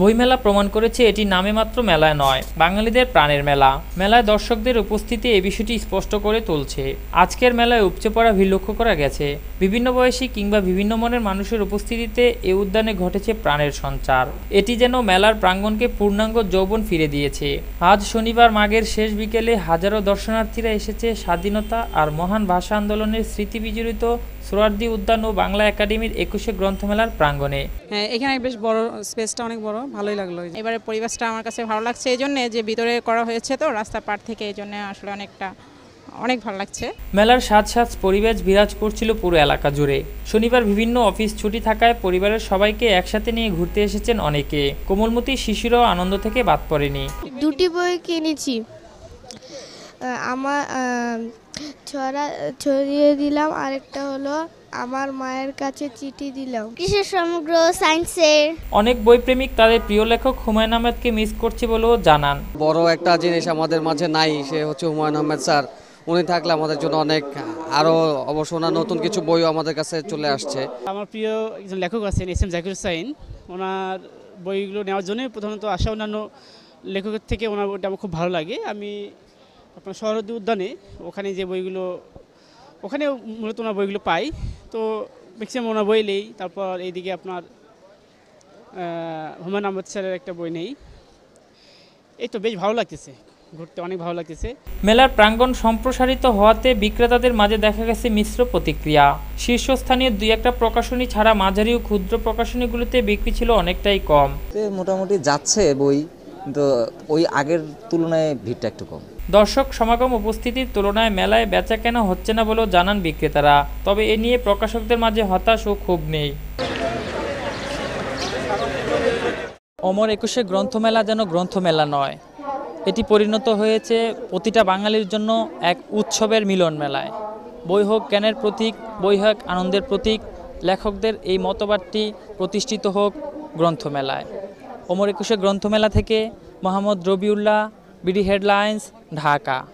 বইমেলা প্রমাণ করেছে এটি নামে মাত্র মেলায় নয় বাঙালিদের প্রাণের মেলা মেলায় দর্শকদের উপস্থিতি এ বিষয়টি স্পষ্ট করে তুলছে আজকের মেলায় উপচে পড়া ভিড় লক্ষ্য করা গেছে বিভিন্ন বয়সী কিংবা বিভিন্ন মনের মানুষের উপস্থিতিতে এ উদ্যানে ঘটেছে প্রাণের সঞ্চার এটি যেন মেলার প্রাঙ্গণকে পূর্ণাঙ্গ যৌবন ফিরে দিয়েছে আজ শনিবার মাঘের শেষ বিকেলে হাজারো দর্শনার্থীরা এসেছে স্বাধীনতা আর মহান ভাষা আন্দোলনের স্মৃতি বিজড়িত সোরারদি উদ্যান ও বাংলা একাডেমির একুশে গ্রন্থমেলার প্রাঙ্গণে হ্যাঁ এখানে বেশ বড় স্পেসটা অনেক বড় ভালোই লাগলো এবারে পরিবেশটা আমার কাছে ভালো লাগছে এই জন্যে যে ভিতরে করা হয়েছে তো রাস্তা পার থেকে এই জন্য আসলে অনেকটা অনেক ভালো লাগছে মেলার সাজ সাজ পরিবেশ বিরাজ করছিল পুরো এলাকা জুড়ে শনিবার বিভিন্ন অফিস ছুটি থাকায় পরিবারের সবাইকে একসাথে নিয়ে ঘুরতে এসেছেন অনেকে কোমলমতি শিশুরাও আনন্দ থেকে বাদ পড়েনি দুটি বই কিনেছি আমার ছড়া ছড়িয়ে দিলাম আরেকটা হলো আমার মায়ের কাছে চিঠি দিলাম কিসের সমগ্র সায়েন্সের অনেক বই প্রেমিক তাদের প্রিয় লেখক হুমায়ুন আহমেদকে মিস করছে বলেও জানান বড় একটা জিনিস আমাদের মাঝে নাই সে হচ্ছে হুমায়ুন আহমেদ স্যার উনি থাকলে আমাদের জন্য অনেক আরও অবশ্য ওনার নতুন কিছু বইও আমাদের কাছে চলে আসছে আমার প্রিয় একজন লেখক আছেন এস এম জাকির হুসাইন ওনার বইগুলো নেওয়ার জন্য প্রধানত আসা অন্যান্য লেখকের থেকে ওনার বইটা আমার খুব ভালো লাগে আমি আপনার শহরদী উদ্যানে ওখানে যে বইগুলো ওখানে মূলত ওনার বইগুলো পাই তো ম্যাক্সিমাম ওনার বই নেই তারপর এইদিকে আপনার হুমায়ুন আহমদ স্যারের একটা বই নেই এই তো বেশ ভালো লাগতেছে ঘুরতে অনেক ভালো লাগতেছে মেলার প্রাঙ্গণ সম্প্রসারিত হওয়াতে বিক্রেতাদের মাঝে দেখা গেছে মিশ্র প্রতিক্রিয়া শীর্ষস্থানীয় দুই একটা প্রকাশনী ছাড়া মাঝারি ও ক্ষুদ্র প্রকাশনীগুলোতে বিক্রি ছিল অনেকটাই কম মোটামুটি যাচ্ছে বই কিন্তু ওই আগের তুলনায় ভিড়টা একটু কম দর্শক সমাগম উপস্থিতির তুলনায় মেলায় বেচা কেনা হচ্ছে না বলেও জানান বিক্রেতারা তবে এ নিয়ে প্রকাশকদের মাঝে হতাশ ও খুব নেই অমর একুশে গ্রন্থমেলা যেন গ্রন্থমেলা নয় এটি পরিণত হয়েছে প্রতিটা বাঙালির জন্য এক উৎসবের মিলন মেলায় বই হোক জ্ঞানের প্রতীক বই হোক আনন্দের প্রতীক লেখকদের এই মতবাদটি প্রতিষ্ঠিত হোক গ্রন্থমেলায় অমর একুশে গ্রন্থমেলা থেকে Mohammad Rabiullah B D headlines Dhaka